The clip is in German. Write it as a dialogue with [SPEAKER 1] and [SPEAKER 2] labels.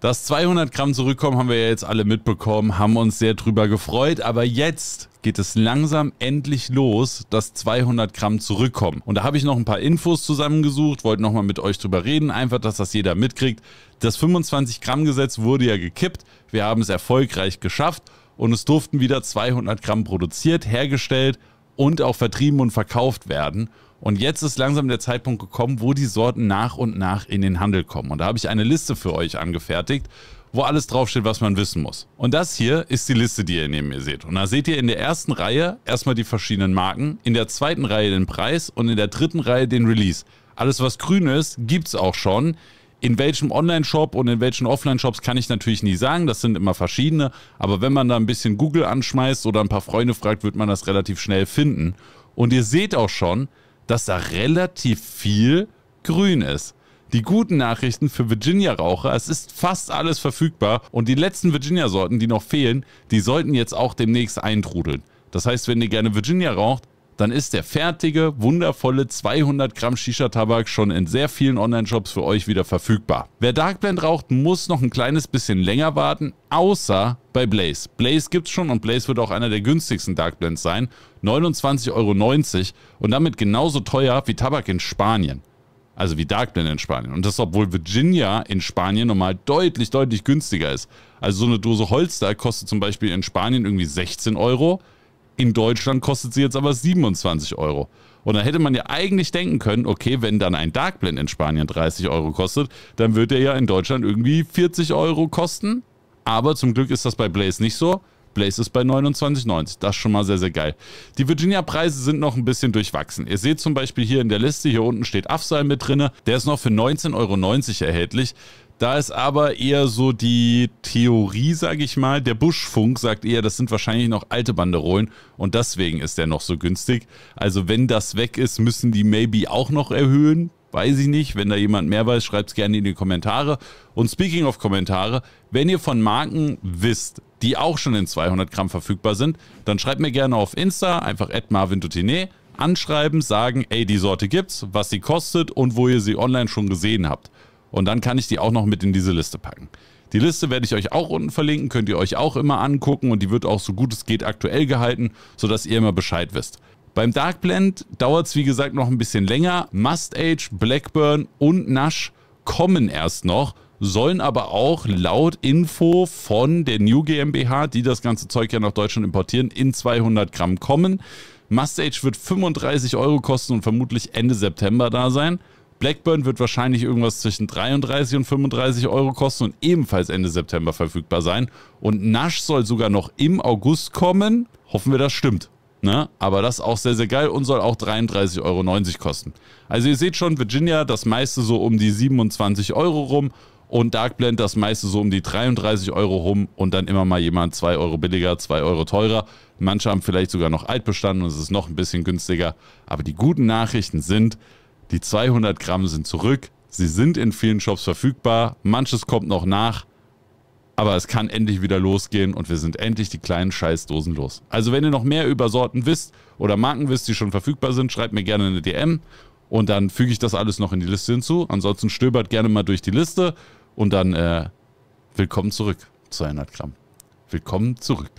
[SPEAKER 1] Dass 200 Gramm zurückkommen, haben wir ja jetzt alle mitbekommen, haben uns sehr drüber gefreut. Aber jetzt geht es langsam endlich los, dass 200 Gramm zurückkommen. Und da habe ich noch ein paar Infos zusammengesucht, wollte nochmal mit euch drüber reden, einfach, dass das jeder mitkriegt. Das 25 Gramm Gesetz wurde ja gekippt. Wir haben es erfolgreich geschafft und es durften wieder 200 Gramm produziert, hergestellt und auch vertrieben und verkauft werden. Und jetzt ist langsam der Zeitpunkt gekommen, wo die Sorten nach und nach in den Handel kommen. Und da habe ich eine Liste für euch angefertigt, wo alles draufsteht, was man wissen muss. Und das hier ist die Liste, die ihr neben mir seht. Und da seht ihr in der ersten Reihe erstmal die verschiedenen Marken, in der zweiten Reihe den Preis und in der dritten Reihe den Release. Alles, was grün ist, gibt es auch schon. In welchem Online-Shop und in welchen Offline-Shops kann ich natürlich nie sagen, das sind immer verschiedene, aber wenn man da ein bisschen Google anschmeißt oder ein paar Freunde fragt, wird man das relativ schnell finden. Und ihr seht auch schon, dass da relativ viel grün ist. Die guten Nachrichten für Virginia-Raucher, es ist fast alles verfügbar und die letzten Virginia-Sorten, die noch fehlen, die sollten jetzt auch demnächst eintrudeln. Das heißt, wenn ihr gerne Virginia raucht, dann ist der fertige, wundervolle 200 Gramm Shisha-Tabak schon in sehr vielen Online-Shops für euch wieder verfügbar. Wer Dark Blend raucht, muss noch ein kleines bisschen länger warten, außer bei Blaze. Blaze gibt es schon und Blaze wird auch einer der günstigsten Darkblends sein. 29,90 Euro und damit genauso teuer wie Tabak in Spanien. Also wie Darkblend in Spanien. Und das, obwohl Virginia in Spanien normal deutlich, deutlich günstiger ist. Also so eine Dose Holster kostet zum Beispiel in Spanien irgendwie 16 Euro. In Deutschland kostet sie jetzt aber 27 Euro. Und da hätte man ja eigentlich denken können, okay, wenn dann ein Darkblend in Spanien 30 Euro kostet, dann wird er ja in Deutschland irgendwie 40 Euro kosten. Aber zum Glück ist das bei Blaze nicht so. Blaze ist bei 29,90. Das ist schon mal sehr, sehr geil. Die Virginia-Preise sind noch ein bisschen durchwachsen. Ihr seht zum Beispiel hier in der Liste, hier unten steht Afsal mit drin. Der ist noch für 19,90 Euro erhältlich. Da ist aber eher so die Theorie, sage ich mal. Der Buschfunk sagt eher, das sind wahrscheinlich noch alte Banderolen und deswegen ist der noch so günstig. Also wenn das weg ist, müssen die maybe auch noch erhöhen. Weiß ich nicht. Wenn da jemand mehr weiß, schreibt es gerne in die Kommentare. Und speaking of Kommentare, wenn ihr von Marken wisst, die auch schon in 200 Gramm verfügbar sind, dann schreibt mir gerne auf Insta, einfach marvindotine, anschreiben, sagen, ey, die Sorte gibt's, was sie kostet und wo ihr sie online schon gesehen habt. Und dann kann ich die auch noch mit in diese Liste packen. Die Liste werde ich euch auch unten verlinken, könnt ihr euch auch immer angucken und die wird auch so gut es geht aktuell gehalten, sodass ihr immer Bescheid wisst. Beim Dark Blend dauert es wie gesagt noch ein bisschen länger. Must Age, Blackburn und Nash kommen erst noch, sollen aber auch laut Info von der New GmbH, die das ganze Zeug ja nach Deutschland importieren, in 200 Gramm kommen. Must Age wird 35 Euro kosten und vermutlich Ende September da sein. Blackburn wird wahrscheinlich irgendwas zwischen 33 und 35 Euro kosten und ebenfalls Ende September verfügbar sein. Und Nash soll sogar noch im August kommen. Hoffen wir, das stimmt. Ne? Aber das ist auch sehr, sehr geil und soll auch 33,90 Euro kosten. Also ihr seht schon, Virginia das meiste so um die 27 Euro rum und Dark Blend das meiste so um die 33 Euro rum und dann immer mal jemand 2 Euro billiger, 2 Euro teurer. Manche haben vielleicht sogar noch Altbestand und es ist noch ein bisschen günstiger. Aber die guten Nachrichten sind, die 200 Gramm sind zurück. Sie sind in vielen Shops verfügbar. Manches kommt noch nach. Aber es kann endlich wieder losgehen und wir sind endlich die kleinen Scheißdosen los. Also wenn ihr noch mehr über Sorten wisst oder Marken wisst, die schon verfügbar sind, schreibt mir gerne eine DM und dann füge ich das alles noch in die Liste hinzu. Ansonsten stöbert gerne mal durch die Liste und dann äh, willkommen zurück zu Einheit Klamm. Willkommen zurück.